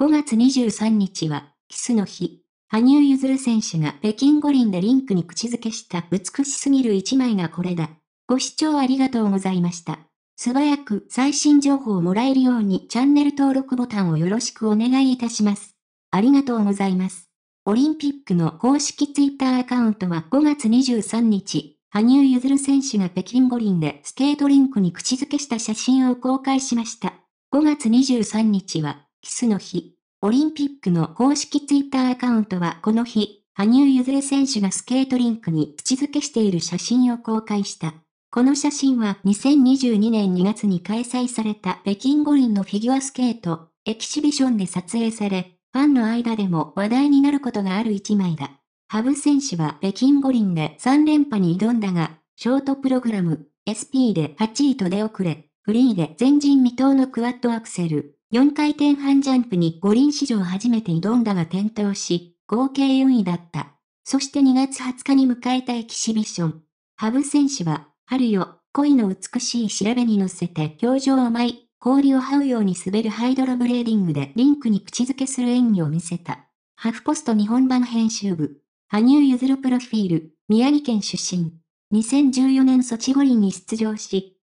5月23日は、キスの日。羽生結弦選手が北京五輪でリンクに口づけした美しすぎる一枚がこれだ。ご視聴ありがとうございました。素早く最新情報をもらえるようにチャンネル登録ボタンをよろしくお願いいたします。ありがとうございます。オリンピックの公式ツイッターアカウントは5月23日、羽生結弦選手が北京五輪でスケートリンクに口づけした写真を公開しました。5月23日はキスの日。オリンピックの公式ツイッターアカウントはこの日、羽生結弦選手がスケートリンクに土付けしている写真を公開した。この写真は2022年2月に開催された北京五輪のフィギュアスケート、エキシビションで撮影され、ファンの間でも話題になることがある一枚だ。ハブ選手は北京五輪で3連覇に挑んだが、ショートプログラム、SP で8位と出遅れ、フリーで前人未到のクワッドアクセル、4回転半ジャンプに五輪史上初めて挑んだが転倒し、合計4位だった。そして2月20日に迎えたエキシビション。ハブ選手は、春よ、恋の美しい調べに乗せて表情を舞い、氷を這うように滑るハイドロブレーディングでリンクに口づけする演技を見せた。ハフポスト日本版編集部。羽生結弦プロフィール、宮城県出身。2014年ソチ五輪に出場し、